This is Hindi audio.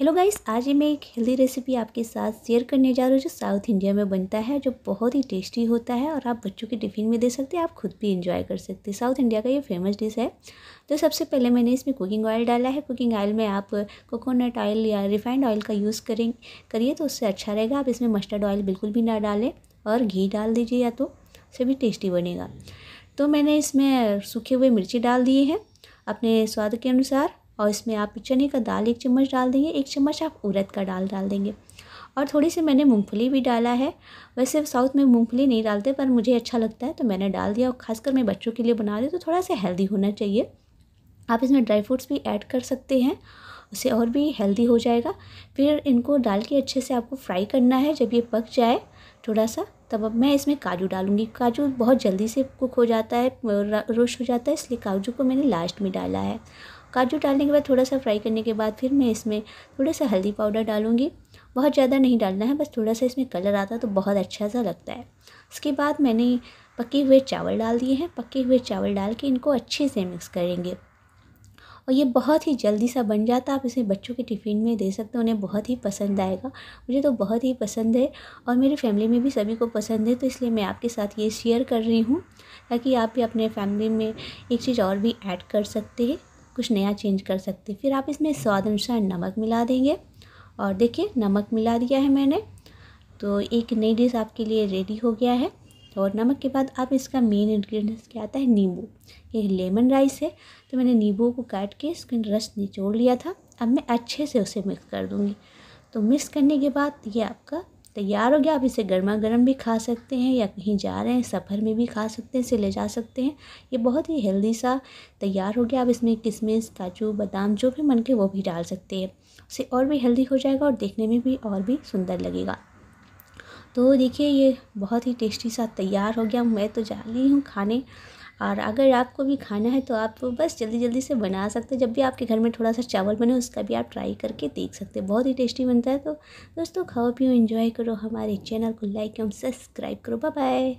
हेलो गाइस आज ये मैं एक हेल्दी रेसिपी आपके साथ शेयर करने जा रही हूँ जो साउथ इंडिया में बनता है जो बहुत ही टेस्टी होता है और आप बच्चों के टिफ़िन में दे सकते हैं आप खुद भी इंजॉय कर सकते हैं साउथ इंडिया का ये फेमस डिश है तो सबसे पहले मैंने इसमें कुकिंग ऑयल डाला है कुकिंग ऑयल में आप कोकोनट ऑयल या रिफाइंड ऑयल का यूज़ करें करिए तो उससे अच्छा रहेगा आप इसमें मस्टर्ड ऑयल बिल्कुल भी ना डालें और घी डाल दीजिए या तो उससे भी टेस्टी बनेगा तो मैंने इसमें सूखे हुए मिर्ची डाल दिए हैं अपने स्वाद के अनुसार और इसमें आप चने का दाल एक चम्मच डाल देंगे एक चम्मच आप उड़द का दाल डाल देंगे और थोड़ी सी मैंने मूंगफली भी डाला है वैसे साउथ में मूंगफली नहीं डालते पर मुझे अच्छा लगता है तो मैंने डाल दिया और ख़ासकर मैं बच्चों के लिए बना रही तो थोड़ा सा हेल्दी होना चाहिए आप इसमें ड्राई फ्रूट्स भी ऐड कर सकते हैं उसे और भी हेल्दी हो जाएगा फिर इनको डाल के अच्छे से आपको फ्राई करना है जब ये पक जाए थोड़ा सा तब अब मैं इसमें काजू डालूंगी काजू बहुत जल्दी से कुक हो जाता है रोस्ट हो जाता है इसलिए काजू को मैंने लास्ट में डाला है काजू डालने के बाद थोड़ा सा फ्राई करने के बाद फिर मैं इसमें थोड़ा सा हल्दी पाउडर डालूंगी बहुत ज़्यादा नहीं डालना है बस थोड़ा सा इसमें कलर आता तो बहुत अच्छा सा लगता है उसके बाद मैंने पके हुए चावल डाल दिए हैं पके हुए चावल डाल के इनको अच्छे से मिक्स करेंगे और ये बहुत ही जल्दी सा बन जाता आप इसे बच्चों के टिफ़िन में दे सकते हो उन्हें बहुत ही पसंद आएगा मुझे तो बहुत ही पसंद है और मेरी फैमिली में भी सभी को पसंद है तो इसलिए मैं आपके साथ ये शेयर कर रही हूँ ताकि आप भी अपने फैमिली में एक चीज़ और भी ऐड कर सकते हैं कुछ नया चेंज कर सकते फिर आप इसमें स्वाद अनुसार नमक मिला देंगे और देखिए नमक मिला दिया है मैंने तो एक नई डिश आपके लिए रेडी हो गया है और नमक के बाद आप इसका मेन इन्ग्रीडियंट्स क्या आता है नींबू ये लेमन राइस है तो मैंने नींबू को काट के इसके रस निचोड़ लिया था अब मैं अच्छे से उसे मिक्स कर दूँगी तो मिक्स करने के बाद ये आपका तैयार हो गया आप इसे गर्मा गर्म भी खा सकते हैं या कहीं जा रहे हैं सफ़र में भी खा सकते हैं इसे ले जा सकते हैं ये बहुत ही हेल्दी सा तैयार हो गया आप इसमें किशमिश काजू बादाम जो भी मन के वो भी डाल सकते हैं उसे और भी हेल्दी हो जाएगा और देखने में भी और भी सुंदर लगेगा तो देखिए ये बहुत ही टेस्टी सा तैयार हो गया मैं तो जा रही हूँ खाने और अगर आपको भी खाना है तो आप बस जल्दी जल्दी से बना सकते हैं जब भी आपके घर में थोड़ा सा चावल बने उसका भी आप ट्राई करके देख सकते हैं बहुत ही टेस्टी बनता है तो दोस्तों खाओ पियो एंजॉय करो हमारे चैनल को लाइक एवं सब्सक्राइब करो बाय